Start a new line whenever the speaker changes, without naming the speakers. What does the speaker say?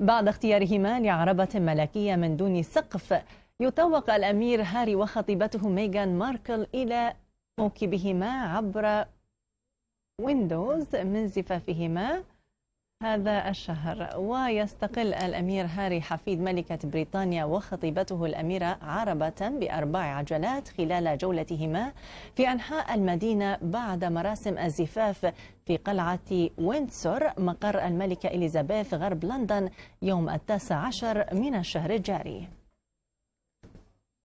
بعد اختيارهما لعربة ملكية من دون سقف يتوق الأمير هاري وخطيبته ميغان ماركل إلى موكبهما عبر ويندوز من زفافهما هذا الشهر ويستقل الأمير هاري حفيد ملكة بريطانيا وخطيبته الأميرة عربة بأربع عجلات خلال جولتهما في أنحاء المدينة بعد مراسم الزفاف في قلعة ويندسور مقر الملكة إليزابيث غرب لندن يوم التاسع عشر من الشهر الجاري